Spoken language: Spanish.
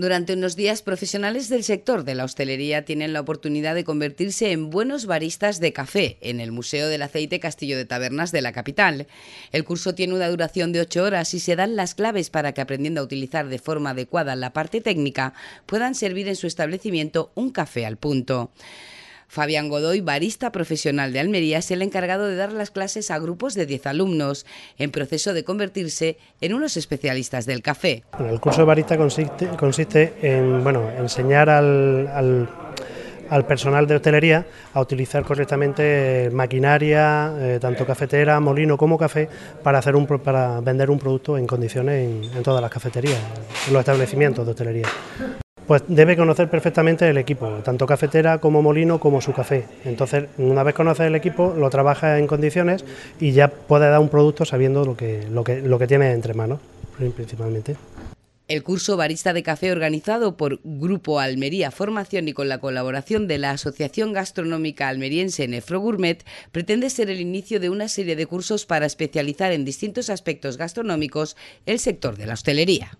Durante unos días, profesionales del sector de la hostelería tienen la oportunidad de convertirse en buenos baristas de café en el Museo del Aceite Castillo de Tabernas de la capital. El curso tiene una duración de ocho horas y se dan las claves para que aprendiendo a utilizar de forma adecuada la parte técnica puedan servir en su establecimiento un café al punto. Fabián Godoy, barista profesional de Almería, es el encargado de dar las clases a grupos de 10 alumnos, en proceso de convertirse en unos especialistas del café. el curso de barista consiste, en bueno, enseñar al, personal de hostelería a utilizar correctamente maquinaria, eh, tanto cafetera, molino como café, para, hacer un, para vender un producto en condiciones en, todas las cafeterías, en los establecimientos de hostelería pues debe conocer perfectamente el equipo, tanto cafetera como molino como su café. Entonces, una vez conoce el equipo, lo trabaja en condiciones y ya puede dar un producto sabiendo lo que, tiene entre manos, principalmente. El curso Barista de Café organizado por Grupo Almería Formación y con la colaboración de la Asociación Gastronómica Almeriense Nefro Gourmet pretende ser el inicio de una serie de cursos para especializar en distintos aspectos gastronómicos el sector de la hostelería.